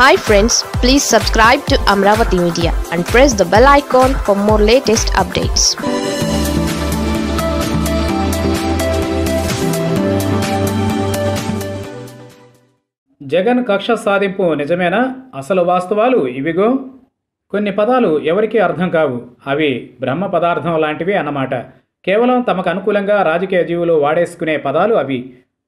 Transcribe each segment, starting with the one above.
hi friends please subscribe to Amaravati media and press the bell icon for more latest updates Jagan కక్ష సాధింపు నిజమేనా అసలు వాస్తవాలు ఇవిగో కొన్ని పదాలు ఎవరికీ అర్థం కావు అవి బ్రహ్మ పదార్థం లాంటివి అన్నమాట కేవలం తమకు అనుకూలంగా రాజకీయ జీవులు వాడేసుకునే పదాలు అవి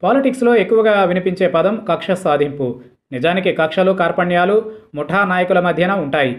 పాలిటిక్స్లో ఎక్కువగా వినిపించే పదం కక్ష సాధింపు నిజానికి కక్షలు కార్పణ్యాలు ముఠా నాయకుల మధ్యన ఉంటాయి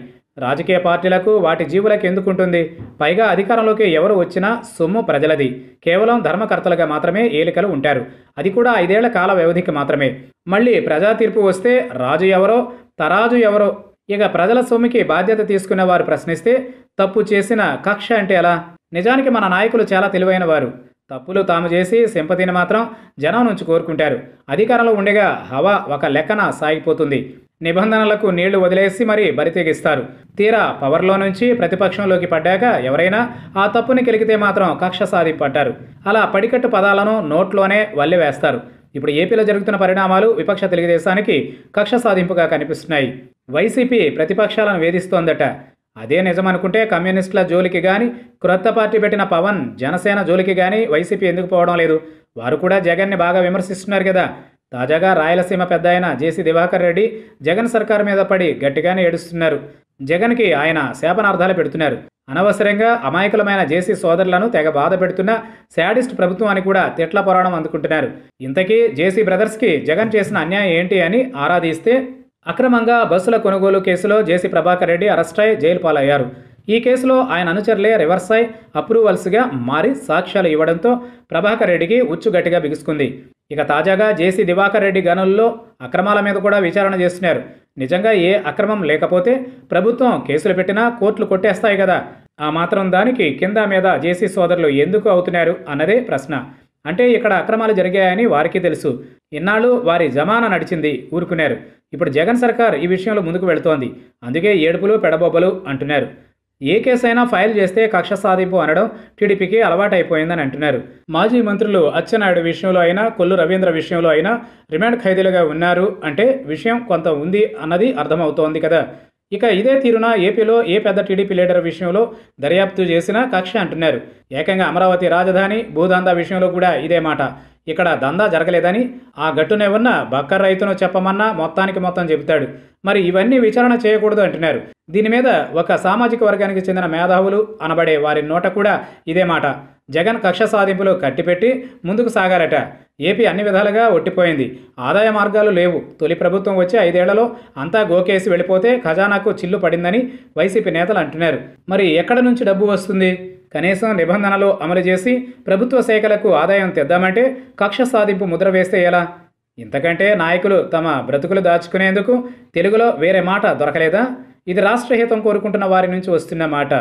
రాజకీయ పార్టీలకు వాటి జీవులకు ఎందుకుంటుంది పైగా అధికారంలోకి ఎవరు వచ్చినా సొమ్ము ప్రజలది కేవలం ధర్మకర్తలుగా మాత్రమే ఏలికలు ఉంటారు అది కూడా ఐదేళ్ల కాల వ్యవధికి మాత్రమే మళ్ళీ ప్రజా తీర్పు వస్తే రాజు ఎవరో తరాజు ఎవరో ఇక ప్రజల సొమ్ముకి బాధ్యత తీసుకునే వారు ప్రశ్నిస్తే తప్పు చేసిన కక్ష అంటే ఎలా నిజానికి మన నాయకులు చాలా తెలివైన వారు తప్పులు తాము చేసి సింపతిని మాత్రం జనం నుంచి కోరుకుంటారు అధికారంలో ఉండగా హవా ఒక లెక్కన సాగిపోతుంది నిబంధనలకు నీళ్లు వదిలేసి మరీ బరితెగిస్తారు తీరా పవర్లో నుంచి ప్రతిపక్షంలోకి పడ్డాక ఎవరైనా ఆ తప్పుని కలిగితే మాత్రం కక్ష సాధిపడ్డారు అలా పడికట్టు పదాలను నోట్లోనే వల్లివేస్తారు ఇప్పుడు ఏపీలో జరుగుతున్న పరిణామాలు విపక్ష తెలుగుదేశానికి కక్ష సాధింపుగా కనిపిస్తున్నాయి వైసీపీ ప్రతిపక్షాలను వేధిస్తోందట అదే నిజం అనుకుంటే కమ్యూనిస్టుల జోలికి కానీ క్రొత్త పార్టీ పెట్టిన పవన్ జనసేన జోలికి కానీ వైసీపీ ఎందుకు పోవడం లేదు వారు కూడా జగన్ని బాగా విమర్శిస్తున్నారు కదా తాజాగా రాయలసీమ పెద్ద ఆయన జేసీ దివాకర్ రెడ్డి జగన్ సర్కారు మీద పడి గట్టిగానే ఏడుస్తున్నారు జగన్కి ఆయన శాపనార్థాలు పెడుతున్నారు అనవసరంగా అమాయకులమైన జేసీ సోదరులను తెగ బాధ పెడుతున్న శాడిస్ట్ ప్రభుత్వం అని కూడా తిట్ల పురాణం అందుకుంటున్నారు ఇంతకీ జేసీ బ్రదర్స్కి జగన్ చేసిన అన్యాయం ఏంటి అని ఆరాధిస్తే అక్రమంగా బస్సుల కొనుగోలు కేసులో జేసీ ప్రభాకర్ రెడ్డి అరెస్టై జైలు పాలయ్యారు ఈ కేసులో ఆయన అనుచరులే రివర్స్ అయి అప్రూవల్స్గా మారి సాక్ష్యాలు ఇవ్వడంతో ప్రభాకర్ రెడ్డికి ఉచ్చుగట్టిగా బిగుసుకుంది ఇక తాజాగా జేసీ దివాకర్ రెడ్డి గనుల్లో అక్రమాల మీద కూడా విచారణ చేస్తున్నారు నిజంగా ఏ అక్రమం లేకపోతే ప్రభుత్వం కేసులు పెట్టినా కోర్టులు కొట్టేస్తాయి కదా ఆ మాత్రం దానికి కింద మీద జేసీ సోదరులు ఎందుకు అవుతున్నారు అన్నదే ప్రశ్న అంటే ఇక్కడ అక్రమాలు జరిగాయని వారికి తెలుసు ఇన్నాళ్ళు వారి జమానా నడిచింది ఊరుకున్నారు ఇప్పుడు జగన్ సర్కార్ ఈ విషయంలో ముందుకు వెళుతోంది అందుకే ఏడుపులు పెడబొబ్బలు అంటున్నారు ఏ కేసైనా ఫైల్ చేస్తే కక్ష సాధింపు అనడం టీడీపీకి అలవాటైపోయిందని అంటున్నారు మాజీ మంత్రులు అచ్చెన్నాయుడు విషయంలో అయినా కొల్లు రవీంద్ర విషయంలో అయినా రిమాండ్ ఖైదీలుగా ఉన్నారు అంటే విషయం కొంత ఉంది అన్నది అర్థమవుతోంది కదా ఇక ఇదే తీరున ఏపీలో ఏ పెద్ద టీడీపీ లీడర్ విషయంలో దర్యాప్తు చేసిన కక్ష అంటున్నారు ఏకంగా అమరావతి రాజధాని భూదందా విషయంలో కూడా ఇదే మాట ఇక్కడ దందా జరగలేదని ఆ గట్టునే ఉన్న బక్కర్ రైతును చెప్పమన్నా మొత్తానికి మొత్తం చెబుతాడు మరి ఇవన్నీ విచారణ చేయకూడదు అంటున్నారు దీని మీద ఒక సామాజిక వర్గానికి చెందిన మేధావులు అనబడే వారి నోట కూడా ఇదే మాట జగన్ కక్ష సాధింపులో కట్టిపెట్టి ముందుకు సాగారట ఏపీ అన్ని విధాలుగా ఒట్టిపోయింది ఆదాయ మార్గాలు లేవు తొలి ప్రభుత్వం వచ్చే ఐదేళ్లలో అంతా గోకేసి వెళ్ళిపోతే ఖజానాకు చిల్లు పడిందని వైసీపీ నేతలు అంటున్నారు మరి ఎక్కడ నుంచి డబ్బు వస్తుంది కనీసం నిబంధనలు అమలు చేసి ప్రభుత్వ శాఖలకు ఆదాయం తెద్దామంటే కక్ష సాధింపు ముద్ర వేస్తే ఎలా ఇంతకంటే నాయకులు తమ బ్రతుకులు దాచుకునేందుకు తెలుగులో వేరే మాట దొరకలేదా ఇది రాష్ట్రహితం కోరుకుంటున్న వారి నుంచి వస్తున్న మాట